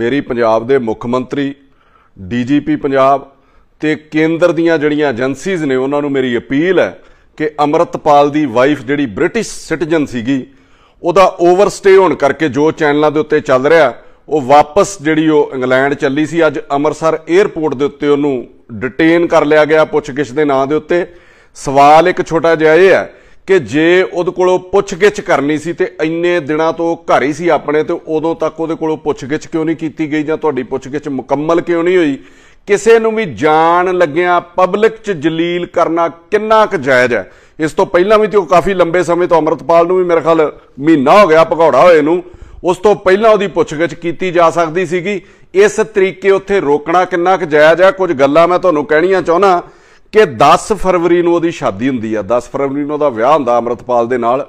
ਮੇਰੀ ਪੰਜਾਬ ਦੇ ਮੁੱਖ ਮੰਤਰੀ ਡੀਜੀਪੀ ਪੰਜਾਬ ਤੇ ਕੇਂਦਰ ਦੀਆਂ ਜਿਹੜੀਆਂ ਏਜੰਸੀਜ਼ ਨੇ ਉਹਨਾਂ ਨੂੰ ਮੇਰੀ ਅਪੀਲ ਹੈ ਕਿ ਅਮਰਤਪਾਲ ਦੀ ਵਾਈਫ ਜਿਹੜੀ ਬ੍ਰਿਟਿਸ਼ ਸਿਟੀਜ਼ਨ ਸੀਗੀ ਉਹਦਾ ਓਵਰਸਟੇ ਹੋਣ ਕਰਕੇ ਜੋ ਚੈਨਲਾਂ ਦੇ ਉੱਤੇ ਚੱਲ ਰਿਹਾ ਉਹ ਵਾਪਸ ਜਿਹੜੀ ਉਹ ਇੰਗਲੈਂਡ ਚੱਲੀ ਸੀ ਅੱਜ ਅੰਮ੍ਰਿਤਸਰ 에ਅਰਪੋਰਟ ਦੇ ਉੱਤੇ ਉਹਨੂੰ ਡਿਟੇਨ ਕਰ ਲਿਆ ਗਿਆ ਪੁੱਛਗਿਛ ਦੇ ਨਾਂ ਦੇ ਉੱਤੇ ਸਵਾਲ ਇੱਕ ਛੋਟਾ ਜਿਹਾ ਇਹ ਹੈ ਕਿ ਜੇ ਉਹਦੇ ਕੋਲੋਂ ਪੁੱਛਗਿੱਛ ਕਰਨੀ ਸੀ ਤੇ ਇੰਨੇ ਦਿਨਾਂ ਤੋਂ ਘਰ ਹੀ ਸੀ ਆਪਣੇ ਤੇ ਉਦੋਂ ਤੱਕ ਉਹਦੇ ਕੋਲੋਂ ਪੁੱਛਗਿੱਛ ਕਿਉਂ ਨਹੀਂ ਕੀਤੀ ਗਈ ਜਾਂ ਤੁਹਾਡੀ ਪੁੱਛਗਿੱਛ ਮੁਕੰਮਲ ਕਿਉਂ ਨਹੀਂ ਹੋਈ ਕਿਸੇ ਨੂੰ ਵੀ ਜਾਣ ਲੱਗਿਆਂ ਪਬਲਿਕ 'ਚ ਜਲੀਲ ਕਰਨਾ ਕਿੰਨਾ ਕੁ ਜਾਇਜ਼ ਹੈ ਇਸ ਤੋਂ ਪਹਿਲਾਂ ਵੀ ਤੇ ਉਹ ਕਾਫੀ ਲੰਬੇ ਸਮੇਂ ਤੋਂ ਅਮਰਤਪਾਲ ਨੂੰ ਵੀ ਮੇਰੇ ਖਿਆਲ ਮਹੀਨਾ ਹੋ ਗਿਆ ਭਗੌੜਾ ਹੋਏ ਨੂੰ ਉਸ ਤੋਂ ਪਹਿਲਾਂ ਉਹਦੀ ਪੁੱਛਗਿੱਛ ਕੀਤੀ ਜਾ ਸਕਦੀ ਸੀਗੀ ਇਸ ਤਰੀਕੇ ਉੱਥੇ ਰੋਕਣਾ ਕਿੰਨਾ ਕੁ ਜਾਇਜ਼ ਹੈ ਕੁਝ ਗੱਲਾਂ ਮੈਂ ਤੁਹਾਨੂੰ ਕਹਿਣੀਆਂ ਚਾਹਣਾ ਕਿ 10 ਫਰਵਰੀ ਨੂੰ ਉਹਦੀ ਸ਼ਾਦੀ ਹੁੰਦੀ ਆ 10 ਫਰਵਰੀ ਨੂੰ ਉਹਦਾ ਵਿਆਹ ਹੁੰਦਾ ਅਮਰਤਪਾਲ ਦੇ ਨਾਲ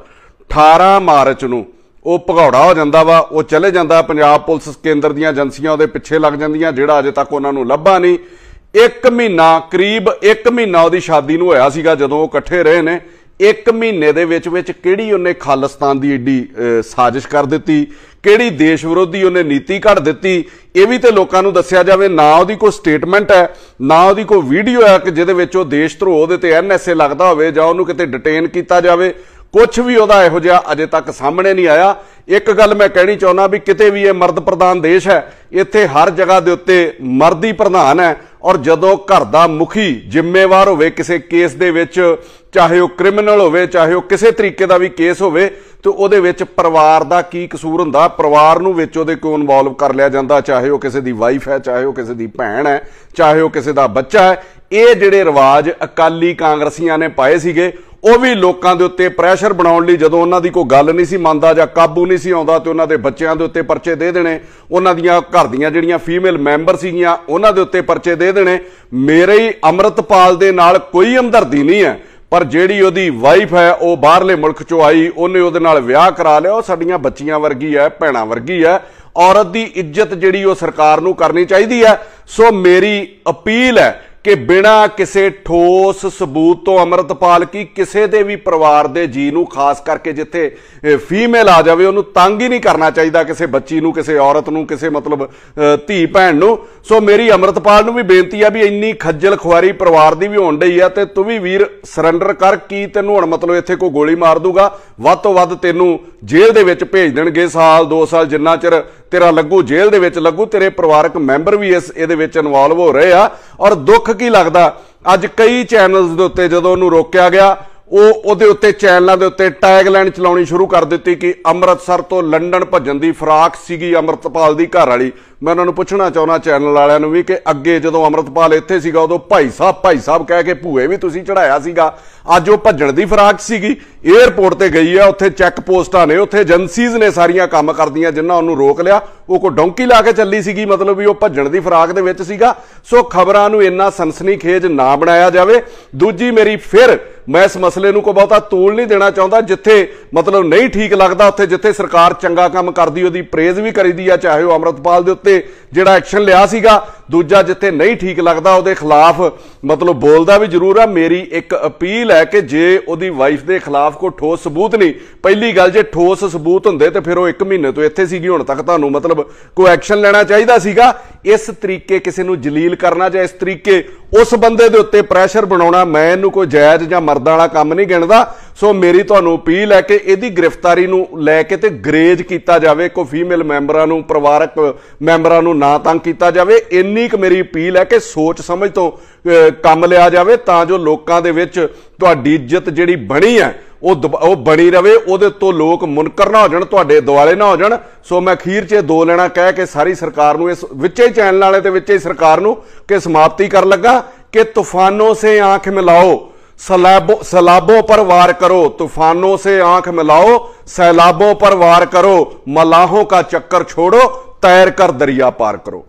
18 ਮਾਰਚ ਨੂੰ ਉਹ ਭਗੌੜਾ ਹੋ ਜਾਂਦਾ ਵਾ ਉਹ ਚਲੇ ਜਾਂਦਾ ਪੰਜਾਬ ਪੁਲਿਸ ਕੇਂਦਰ ਦੀਆਂ ਏਜੰਸੀਆਂ ਉਹਦੇ ਪਿੱਛੇ ਲੱਗ ਜਾਂਦੀਆਂ ਜਿਹੜਾ ਅਜੇ ਤੱਕ ਉਹਨਾਂ ਨੂੰ ਲੱਭਾ ਨਹੀਂ ਇੱਕ ਮਹੀਨਾ ਕਰੀਬ ਇੱਕ ਮਹੀਨਾ ਉਹਦੀ ਸ਼ਾਦੀ ਨੂੰ ਹੋਇਆ ਸੀਗਾ ਜਦੋਂ ਉਹ ਇਕੱਠੇ ਰਹੇ ਨੇ ਇੱਕ ਮਹੀਨੇ ਦੇ ਵਿੱਚ ਵਿੱਚ ਕਿਹੜੀ ਉਹਨੇ ਖਾਲਿਸਤਾਨ ਦੀ ਏਡੀ ਸਾਜ਼ਿਸ਼ ਕਰ ਦਿੱਤੀ ਕਿਹੜੀ ਦੇਸ਼ ਵਿਰੋਧੀ ਉਹਨੇ ਨੀਤੀ ਘੜ ਦਿੱਤੀ ਇਹ ਵੀ ਤੇ ਲੋਕਾਂ ਨੂੰ ਦੱਸਿਆ ਜਾਵੇ ਨਾ ਉਹਦੀ ਕੋਈ ਸਟੇਟਮੈਂਟ ਹੈ ਨਾ ਉਹਦੀ ਕੋਈ ਵੀਡੀਓ ਹੈ ਕਿ ਜਿਹਦੇ ਵਿੱਚ ਉਹ ਦੇਸ਼ ਧਰੋਹ ਦੇ ਤੇ ਐਨਐਸਏ ਲੱਗਦਾ ਹੋਵੇ ਜਾਂ ਉਹਨੂੰ ਕਿਤੇ ਡਿਟੇਨ ਕੀਤਾ ਜਾਵੇ ਕੁਝ ਵੀ ਉਹਦਾ ਇਹੋ ਜਿਹਾ ਅਜੇ ਤੱਕ ਸਾਹਮਣੇ ਨਹੀਂ ਆਇਆ ਇੱਕ ਗੱਲ ਮੈਂ ਕਹਿਣੀ ਚਾਹੁੰਦਾ ਵੀ ਕਿਤੇ ਵੀ ਇਹ ਮਰਦ ਪ੍ਰਧਾਨ ਦੇਸ਼ ਹੈ ਇੱਥੇ ਹਰ ਜਗ੍ਹਾ ਦੇ ਉੱਤੇ ਮਰਦੀ ਪ੍ਰਧਾਨ ਹੈ ਔਰ ਜਦੋਂ ਘਰ ਦਾ ਮੁਖੀ ਜ਼ਿੰਮੇਵਾਰ ਹੋਵੇ ਕਿਸੇ ਕੇਸ ਦੇ ਵਿੱਚ ਚਾਹੇ ਉਹ ਕ੍ਰਿਮੀਨਲ ਹੋਵੇ ਚਾਹੇ ਉਹ ਕਿਸੇ ਤਰੀਕੇ ਦਾ ਵੀ ਕੇਸ ਹੋਵੇ ਤੇ ਉਹਦੇ ਵਿੱਚ ਪਰਿਵਾਰ ਦਾ ਕੀ ਕਸੂਰ ਹੁੰਦਾ ਪਰਿਵਾਰ ਨੂੰ ਵਿੱਚ ਉਹਦੇ ਕੋ ਇਨਵੋਲਵ ਕਰ ਲਿਆ ਜਾਂਦਾ ਚਾਹੇ ਉਹ ਕਿਸੇ ਦੀ ਵਾਈਫ ਹੈ ਚਾਹੇ ਉਹ ਕਿਸੇ ਦੀ ਭੈਣ ਹੈ ਚਾਹੇ ਉਹ ਕਿਸੇ ਦਾ ਬੱਚਾ ਹੈ ਇਹ ਜਿਹੜੇ ਰਿਵਾਜ ਅਕਾਲੀ ਕਾਂਗਰਸੀਆਂ ਨੇ ਪਾਏ ਸੀਗੇ ਉਹ ਵੀ ਲੋਕਾਂ ਦੇ ਉੱਤੇ ਪ੍ਰੈਸ਼ਰ ਬਣਾਉਣ ਲਈ ਜਦੋਂ ਉਹਨਾਂ ਦੀ ਕੋਈ ਗੱਲ ਨਹੀਂ ਸੀ ਮੰਨਦਾ ਜਾਂ ਕਾਬੂ ਨਹੀਂ ਸੀ ਆਉਂਦਾ ਤੇ ਉਹਨਾਂ ਦੇ ਬੱਚਿਆਂ ਦੇ ਉੱਤੇ ਪਰਚੇ ਦੇ ਦੇਣੇ ਉਹਨਾਂ ਦੀਆਂ ਘਰ ਦੀਆਂ ਜਿਹੜੀਆਂ ਫੀਮੇਲ ਮੈਂਬਰ ਸੀਗੀਆਂ ਉਹਨਾਂ ਦੇ ਉੱਤੇ ਪਰਚੇ ਦੇ ਦੇਣੇ ਮੇਰੇ ਹੀ ਅਮਰਤਪਾਲ ਦੇ ਨਾਲ ਕੋਈ ਹਮਦਰਦੀ ਨਹੀਂ ਹੈ ਪਰ ਜਿਹੜੀ ਉਹਦੀ ਵਾਈਫ ਹੈ ਉਹ ਬਾਹਰਲੇ ਮੁਲਕ ਚੋਂ ਆਈ ਉਹਨੇ ਉਹਦੇ ਨਾਲ ਵਿਆਹ ਕਰਾ ਲਿਆ ਉਹ ਸਾਡੀਆਂ ਬੱਚੀਆਂ ਵਰਗੀ ਹੈ ਭੈਣਾਂ ਵਰਗੀ ਹੈ ਔਰਤ ਦੀ ਇੱਜ਼ਤ ਜਿਹੜੀ ਉਹ ਸਰਕਾਰ ਨੂੰ ਕਰਨੀ ਚਾਹੀਦੀ ਹੈ ਸੋ ਮੇਰੀ ਅਪੀਲ ਹੈ ਕਿ ਬਿਨਾ ਕਿਸੇ ਠੋਸ ਸਬੂਤ ਤੋਂ ਅਮਰਤਪਾਲ ਕੀ ਕਿਸੇ ਦੇ ਵੀ ਪਰਿਵਾਰ ਦੇ ਜੀ ਨੂੰ ਖਾਸ ਕਰਕੇ ਜਿੱਥੇ ਫੀਮੇਲ ਆ ਜਾਵੇ ਉਹਨੂੰ ਤੰਗ ਹੀ ਨਹੀਂ ਕਰਨਾ ਚਾਹੀਦਾ ਕਿਸੇ ਬੱਚੀ ਨੂੰ ਕਿਸੇ ਔਰਤ ਨੂੰ ਕਿਸੇ ਮਤਲਬ ਧੀ ਭੈਣ ਨੂੰ ਸੋ ਮੇਰੀ ਅਮਰਤਪਾਲ ਨੂੰ ਵੀ ਬੇਨਤੀ ਆ ਵੀ ਇੰਨੀ ਖੱਜਲ ਖੁਆਰੀ ਪਰਿਵਾਰ ਦੀ ਵੀ ਹੋਣ ਡਈ ਆ ਤੇ ਤੂੰ ਵੀ ਵੀਰ ਸਰੈਂਡਰ ਕਰ ਕੀ ਤੈਨੂੰ ਹੁਣ ਮਤਲਬ ਇੱਥੇ ਕੋਈ ਗੋਲੀ ਮਾਰ ਦੂਗਾ ਵੱਧ ਤੋਂ ਵੱਧ ਤੈਨੂੰ ਜੇਲ੍ਹ ਦੇ ਵਿੱਚ ਭੇਜ ਦੇਣਗੇ ਸਾਲ 2 ਸਾਲ ਜਿੰਨਾ ਚਿਰ ਤੇਰਾ ਲੱਗੂ ਜੇਲ੍ਹ ਦੇ ਵਿੱਚ ਲੱਗੂ ਤੇਰੇ ਪਰਿਵਾਰਕ ਮੈਂਬਰ ਵੀ ਇਸ ਇਹਦੇ ਵਿੱਚ ਇਨਵੋਲਵ ਹੋ ਰਹੇ ਆ ਔਰ ਦੁੱਖ ਕੀ ਲੱਗਦਾ ਅੱਜ ਕਈ ਚੈਨਲਸ ਦੇ ਉੱਤੇ ਜਦੋਂ ਉਹਨੂੰ ਰੋਕਿਆ ਗਿਆ ਉਹ ਉਹਦੇ ਉੱਤੇ ਚੈਨਲਾਂ ਦੇ ਉੱਤੇ ਟੈਗ ਲਾਈਨ ਚਲਾਉਣੀ ਸ਼ੁਰੂ ਕਰ ਦਿੱਤੀ ਕਿ ਅੰਮ੍ਰਿਤਸਰ ਤੋਂ ਲੰਡਨ ਭੱਜਣ ਦੀ ਫਰਾਕ ਸੀਗੀ ਅੰਮ੍ਰਿਤਪਾਲ ਦੀ ਘਰ ਵਾਲੀ ਮੈਂ ਉਹਨਾਂ ਨੂੰ ਪੁੱਛਣਾ ਚਾਹੁੰਦਾ ਚੈਨਲ ਵਾਲਿਆਂ ਨੂੰ ਵੀ ਕਿ ਅੱਗੇ ਜਦੋਂ ਅੰਮ੍ਰਿਤਪਾਲ ਇੱਥੇ ਸੀਗਾ ਉਦੋਂ ਭਾਈ ਸਾਹਿਬ ਭਾਈ ਸਾਹਿਬ ਕਹਿ ਕੇ ਭੂਏ ਵੀ ਤੁਸੀਂ ਚੜਾਇਆ ਸੀਗਾ ਅੱਜ ਉਹ ਭੱਜਣ ਦੀ ਫਰਾਕ ਸੀਗੀ 에ਅਰਪੋਰਟ ਤੇ ਗਈ ਆ ਉੱਥੇ ਚੈੱਕ ਪੋਸਟਾਂ ਨੇ ਉੱਥੇ ਏਜੰਸੀਜ਼ ਨੇ ਸਾਰੀਆਂ ਕੰਮ ਕਰਦੀਆਂ ਜਿਨ੍ਹਾਂ ਉਹਨੂੰ ਰੋਕ ਲਿਆ ਉਹ ਕੋ ਡੌਂਕੀ ਲਾ ਕੇ ਚੱਲੀ ਸੀਗੀ ਮਤਲਬ ਵੀ ਉਹ ਭੱਜਣ ਦੀ ਫਰਾਕ ਦੇ ਵਿੱਚ ਸੀਗਾ ਸੋ ਖਬਰਾਂ ਨੂੰ ਇੰਨਾ ਸਨਸਨੀਖੇਜ ਨਾ ਬਣਾਇਆ ਜਾਵੇ ਦੂਜੀ ਮੇਰੀ ਫਿਰ ਮੈਂ ਇਸ ਮਸਲੇ ਨੂੰ ਕੋ ਬਹੁਤਾ ਤੋਲ ਨਹੀਂ ਦੇਣਾ ਚਾਹੁੰਦਾ ਜਿੱਥੇ ਮਤਲਬ ਨਹੀਂ ਠੀਕ ਲੱਗਦਾ ਉੱਥੇ ਜਿੱਥੇ ਸਰਕਾਰ ਚੰਗਾ ਕੰਮ ਕਰਦੀ ਉਹਦੀ ਪ੍ਰੇਜ਼ ਵੀ ਕਰੀਦੀ ਆ ਚਾਹੇ ਉਹ ਅਮਰਤਪਾਲ ਦੇ ਉੱਤੇ ਜਿਹੜਾ ਐਕਸ਼ਨ ਲਿਆ ਸੀਗਾ ਦੂਜਾ ਜਿੱਥੇ ਨਹੀਂ ਠੀਕ ਲੱਗਦਾ ਉਹਦੇ ਖਿਲਾਫ ਮਤਲਬ ਬੋਲਦਾ ਵੀ ਜ਼ਰੂਰ ਆ ਮੇਰੀ ਇੱਕ ਅਪੀਲ ਹੈ ਕਿ ਜੇ ਉਹਦੀ ਵਾਈਫ ਦੇ ਖਿਲਾਫ ਕੋਈ ਠੋਸ ਸਬੂਤ ਨਹੀਂ ਪਹਿਲੀ ਗੱਲ ਜੇ ਠੋਸ ਸਬੂਤ ਹੁੰਦੇ ਤੇ ਫਿਰ ਉਹ 1 ਮਹੀਨੇ ਤੋਂ ਇੱਥੇ ਸੀਗੀ ਹੁਣ ਤੱਕ ਤੁਹਾਨੂੰ ਮਤਲਬ ਕੋ ਐਕਸ਼ਨ ਲੈਣਾ ਚਾਹੀਦਾ ਸੀਗਾ ਇਸ ਤਰੀਕੇ ਕਿਸੇ ਨੂੰ ਜਲੀਲ ਕਰਨਾ ਜਾਂ ਇਸ ਤਰੀਕੇ ਉਸ ਬੰਦੇ ਦੇ ਉੱਤੇ ਪ੍ਰੈਸ਼ਰ ਬਣਾਉਣਾ ਮੈਂ ਇਹਨੂੰ ਕੋਈ ਜਾਇਜ਼ ਜਾਂ ਮਰਦਾਂ ਵਾਲਾ ਕੰਮ ਨਹੀਂ ਗਿਣਦਾ ਸੋ ਮੇਰੀ ਤੁਹਾਨੂੰ ਅਪੀਲ ਹੈ ਕਿ ਇਹਦੀ ਗ੍ਰਿਫਤਾਰੀ ਨੂੰ ਲੈ ਕੇ ਤੇ ਗਰੇਜ ਕੀਤਾ ਜਾਵੇ ਕੋ ਫੀਮੇਲ ਮੈਂਬਰਾਂ ਨੂੰ ਪਰਿਵਾਰਕ ਮੈਂਬਰਾਂ ਨੂੰ ਨਾ ਤੰਗ ਕੀਤਾ ਜਾਵੇ ਇੰਨੀ ਕੁ ਮੇਰੀ ਅਪੀਲ ਹੈ ਕਿ ਸੋਚ ਸਮਝ ਤੋਂ ਕੰਮ ਲਿਆ ਜਾਵੇ ਤਾਂ ਜੋ ਲੋਕਾਂ ਦੇ ਵਿੱਚ ਤੁਹਾਡੀ ਇੱਜ਼ਤ ਜਿਹੜੀ ਬਣੀ ਹੈ ਉਹ ਉਹ ਬਣੀ ਰਵੇ ਉਹਦੇ ਤੋਂ ਲੋਕ ਮੁਨਕਰ ਨਾ ਹੋ ਜਾਣ ਤੁਹਾਡੇ ਦੁਆਲੇ ਨਾ ਹੋ ਜਾਣ ਸੋ ਮੈਂ ਅਖੀਰ 'ਚ ਦੋ ਲੈਣਾ ਕਹਿ ਕੇ ਸਾਰੀ ਸਰਕਾਰ ਨੂੰ ਇਸ ਵਿੱਚੇ ਚੈਨਲ ਵਾਲੇ ਤੇ ਵਿੱਚੇ ਸਰਕਾਰ ਨੂੰ ਕਿ ਸਮਾਪਤੀ ਕਰ ਲੱਗਾ ਕਿ ਤੂਫਾਨੋਂ ਸੇ ਆਂਖ ਮਿਲਾਓ ਸਲਾਬੋ ਸਲਾਬੋ ਪਰ ਵਾਰ ਕਰੋ ਤੂਫਾਨੋਂ ਸੇ ਆਂਖ ਮਿਲਾਓ ਸਲਾਬੋ ਪਰ ਵਾਰ ਕਰੋ ਮਲਾਹੋਂ ਕਾ ਚੱਕਰ ਛੋੜੋ ਤੈਰ ਕਰ ਦਰਿਆ ਪਾਰ ਕਰੋ